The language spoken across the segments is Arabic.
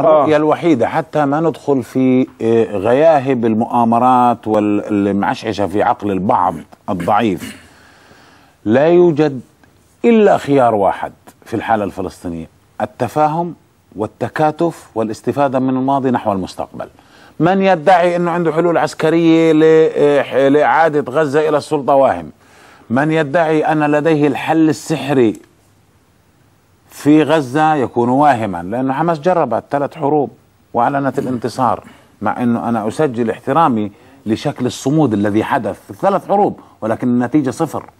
الرؤية آه. الوحيدة حتى ما ندخل في آه، غياهب المؤامرات والمعشعشة في عقل البعض الضعيف لا يوجد إلا خيار واحد في الحالة الفلسطينية التفاهم والتكاتف والاستفادة من الماضي نحو المستقبل من يدعي أنه عنده حلول عسكرية آه، لإعادة غزة إلى السلطة واهم من يدعي أن لديه الحل السحري في غزة يكون واهما لأن حماس جربت ثلاث حروب وأعلنت الانتصار مع أنه أنا أسجل احترامي لشكل الصمود الذي حدث في ثلاث حروب ولكن النتيجة صفر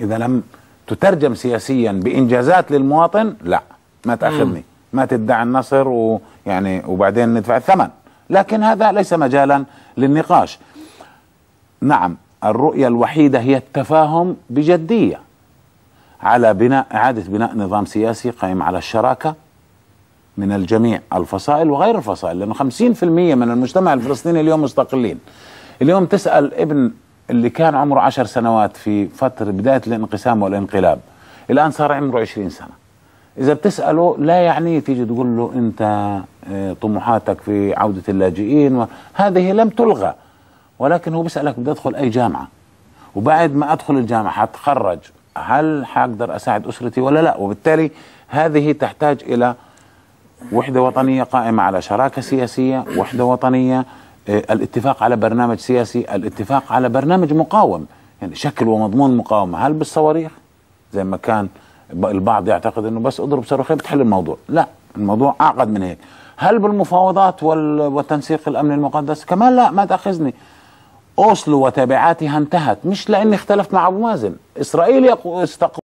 إذا لم تترجم سياسيا بإنجازات للمواطن لا ما تأخذني ما تدعي النصر ويعني وبعدين ندفع الثمن لكن هذا ليس مجالا للنقاش نعم الرؤية الوحيدة هي التفاهم بجدية على بناء إعادة بناء نظام سياسي قائم على الشراكة من الجميع الفصائل وغير الفصائل لأنه 50% من المجتمع الفلسطيني اليوم مستقلين اليوم تسأل ابن اللي كان عمره عشر سنوات في فترة بداية الانقسام والانقلاب الآن صار عمره 20 سنة إذا بتسأله لا يعني تيجي تقول له أنت آه، طموحاتك في عودة اللاجئين هذه لم تلغى ولكن هو بيسألك بدي أدخل أي جامعة وبعد ما أدخل الجامعة هتخرج هل حقدر اساعد اسرتي ولا لا وبالتالي هذه تحتاج الى وحده وطنيه قائمه على شراكه سياسيه وحده وطنيه آه، الاتفاق على برنامج سياسي الاتفاق على برنامج مقاوم يعني شكل ومضمون مقاومه هل بالصواريخ زي ما كان البعض يعتقد انه بس اضرب صاروخين بتحل الموضوع لا الموضوع اعقد من هيك هل بالمفاوضات والتنسيق الامن المقدس كمان لا ما تاخذني أوسلو وتبعاتها انتهت مش لأني اختلفت مع أبو مازن إسرائيل يقو... استق...